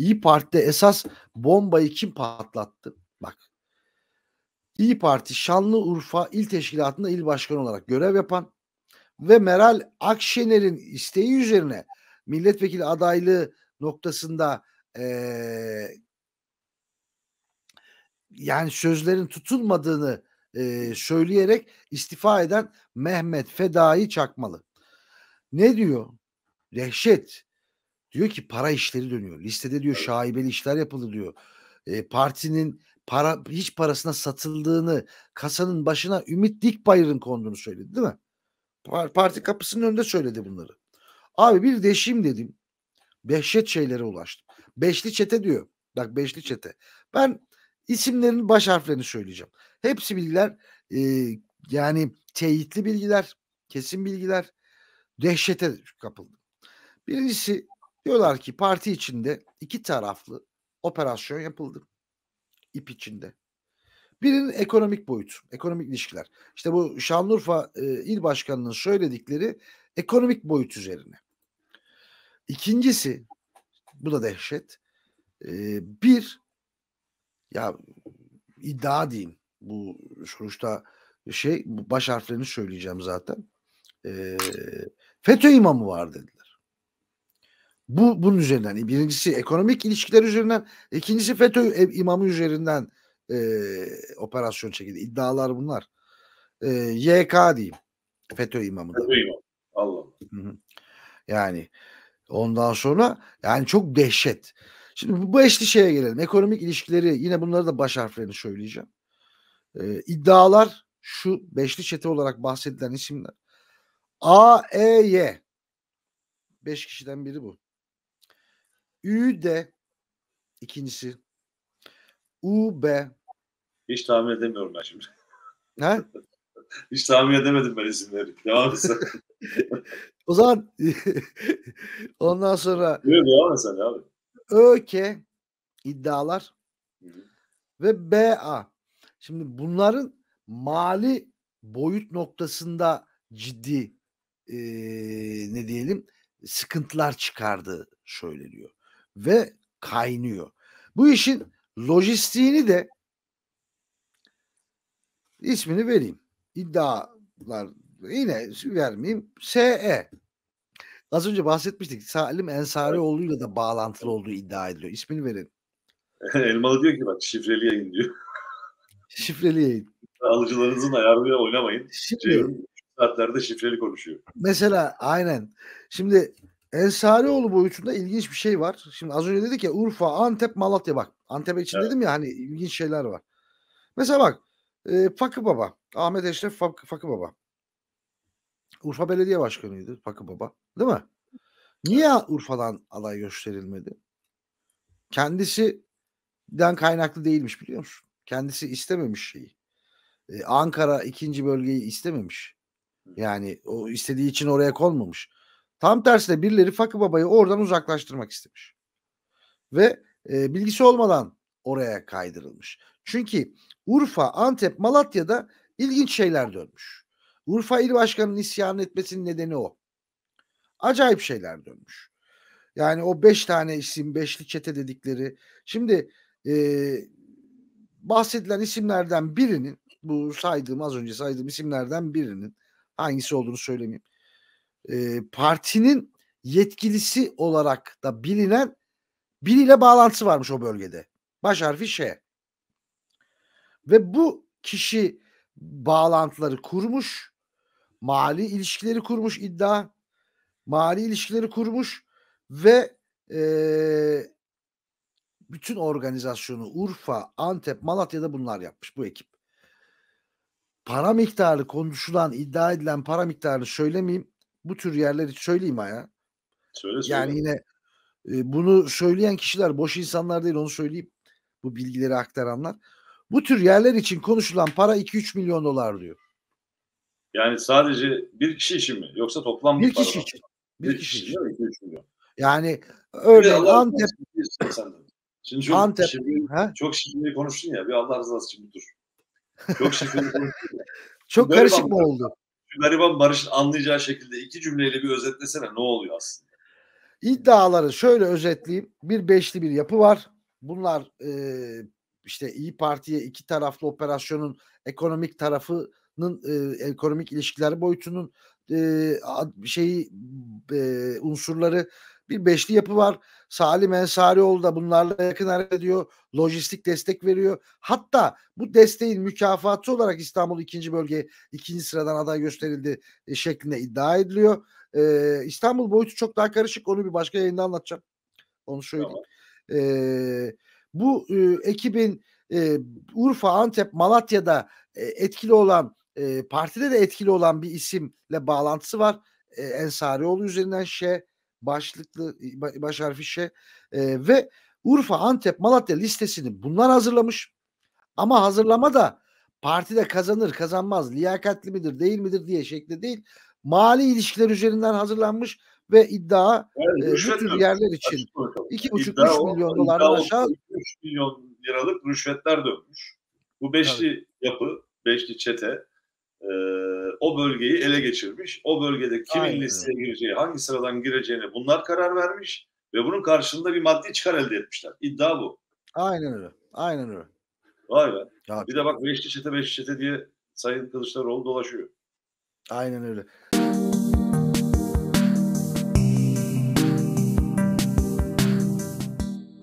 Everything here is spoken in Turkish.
İyi Parti'de esas bombayı kim patlattı? Bak. İyi Parti Şanlıurfa İl Teşkilatı'nda il başkanı olarak görev yapan ve Meral Akşener'in isteği üzerine milletvekili adaylığı noktasında ee, yani sözlerin tutulmadığını e, söyleyerek istifa eden Mehmet Fedai Çakmalı. Ne diyor? Dehşet. Diyor ki para işleri dönüyor. Listede diyor şaibeli işler yapıldı diyor. E, partinin para hiç parasına satıldığını, kasanın başına Ümit Dikbayır'ın konduğunu söyledi değil mi? Parti kapısının önünde söyledi bunları. Abi bir deşim dedim. Behşet şeylere ulaştım. Beşli çete diyor. Bak beşli çete. Ben isimlerin baş harflerini söyleyeceğim. Hepsi bilgiler e, yani teyitli bilgiler, kesin bilgiler. Dehşete kapıldı. Birincisi Diyorlar ki parti içinde iki taraflı operasyon yapıldı. İp içinde. Birinin ekonomik boyut, ekonomik ilişkiler. İşte bu Şanlıurfa e, il başkanının söyledikleri ekonomik boyut üzerine. İkincisi, bu da dehşet. E, bir, ya iddia diyeyim bu sonuçta şey baş harflerini söyleyeceğim zaten. E, FETÖ imamı var dediler. Bu bunun üzerinden. Birincisi ekonomik ilişkiler üzerinden, ikincisi FETÖ e, imamı üzerinden e, operasyon çekildi. İddialar bunlar. E, YK diyeyim. FETÖ imamı. FETÖ imamı. Allah. Yani ondan sonra yani çok dehşet. Şimdi bu eşli şeye gelelim. Ekonomik ilişkileri yine bunları da baş harflerini söyleyeceğim. Ee, iddialar şu beşli çete olarak bahsedilen isimler. A E Y Beş kişiden biri bu. Ü de ikincisi. U B. Hiç tahmin edemiyorum ben şimdi. Ha? Hiç tahmin edemedim ben isimleri. Devam etsen. o zaman ondan sonra Yok, devam etsen abi. ÖK iddialar Hı-hı. ve BA. Şimdi bunların mali boyut noktasında ciddi e, ne diyelim sıkıntılar çıkardı söyleniyor ve kaynıyor. Bu işin lojistiğini de ismini vereyim. İddialar yine vermeyeyim. SE. Az önce bahsetmiştik. Salim Ensarioğlu'yla da bağlantılı olduğu iddia ediliyor. İsmini verin. Elmalı diyor ki bak şifreli yayın diyor. Şifreli yayın. Alıcılarınızın ayarıyla oynamayın. Şifreli. Şey, şifreli konuşuyor. Mesela aynen. Şimdi Ensarioğlu boyutunda ilginç bir şey var. Şimdi az önce dedik ya Urfa, Antep, Malatya bak. Antep için evet. dedim ya hani ilginç şeyler var. Mesela bak e, Fakı Baba. Ahmet Eşref Fakı, Fakı Baba. Urfa Belediye Başkanı'ydı Fakı Baba. Değil mi? Niye Urfa'dan aday gösterilmedi? Kendisinden kaynaklı değilmiş biliyor musun? Kendisi istememiş şeyi. Ee, Ankara ikinci bölgeyi istememiş. Yani o istediği için oraya konmamış. Tam tersine birileri Fakı Baba'yı oradan uzaklaştırmak istemiş. Ve e, bilgisi olmadan oraya kaydırılmış. Çünkü Urfa, Antep, Malatya'da ilginç şeyler dönmüş. Urfa İl Başkanı'nın isyan etmesinin nedeni o. Acayip şeyler dönmüş. Yani o beş tane isim, beşli çete dedikleri. Şimdi e, bahsedilen isimlerden birinin, bu saydığım az önce saydığım isimlerden birinin hangisi olduğunu söylemeyeyim e, partinin yetkilisi olarak da bilinen biriyle bağlantısı varmış o bölgede. Baş harfi Ş. Ve bu kişi bağlantıları kurmuş, mali ilişkileri kurmuş iddia, mali ilişkileri kurmuş ve e, bütün organizasyonu Urfa, Antep, Malatya'da bunlar yapmış bu ekip. Para miktarı konuşulan, iddia edilen para miktarını söylemeyeyim bu tür yerler için söyleyeyim ha ya. Söyle, söyle. Yani yine e, bunu söyleyen kişiler boş insanlar değil onu söyleyeyim. Bu bilgileri aktaranlar. Bu tür yerler için konuşulan para 2-3 milyon dolar diyor. Yani sadece bir kişi için mi? Yoksa toplam bir kişi için. Bir, bir kişi, kişi için. 2-3 milyon. Yani öyle Antep. Şey Şimdi çok, Antep. Şifreli, çok şifreli konuştun ya. Bir Allah razı için bir dur. Çok şifreli konuştun Çok Böyle karışık mı oldu? gariban Barış'ın anlayacağı şekilde iki cümleyle bir özetlesene ne oluyor aslında? İddiaları şöyle özetleyeyim. Bir beşli bir yapı var. Bunlar e, işte İyi Parti'ye iki taraflı operasyonun ekonomik tarafının e, ekonomik ilişkiler boyutunun şey e, unsurları bir beşli yapı var. Salim Ensarioğlu da bunlarla yakın hareket ediyor. Lojistik destek veriyor. Hatta bu desteğin mükafatı olarak İstanbul ikinci bölge ikinci sıradan aday gösterildi e, şeklinde iddia ediliyor. E, İstanbul boyutu çok daha karışık. Onu bir başka yayında anlatacağım. Onu söyleyeyim. Tamam. E, bu e, ekibin e, Urfa, Antep, Malatya'da e, etkili olan e, partide de etkili olan bir isimle bağlantısı var. E, Ensarioğlu üzerinden şey başlıklı baş harfi şey e, ve Urfa, Antep, Malatya listesini bunlar hazırlamış. Ama hazırlama da partide kazanır kazanmaz liyakatli midir değil midir diye şekli değil. Mali ilişkiler üzerinden hazırlanmış ve iddia yani, e, bu yerler için 2,5-3 milyon dolardan aşağı 3 milyon liralık rüşvetler dönmüş. Bu beşli evet. yapı, beşli çete o bölgeyi ele geçirmiş. O bölgede kimin Aynen. listeye gireceği, hangi sıradan gireceğine bunlar karar vermiş ve bunun karşılığında bir maddi çıkar elde etmişler. İddia bu. Aynen öyle. Aynen öyle. Vay be. Ya, bir de bak beşli çete beşli çete diye Sayın Kılıçdaroğlu dolaşıyor. Aynen öyle.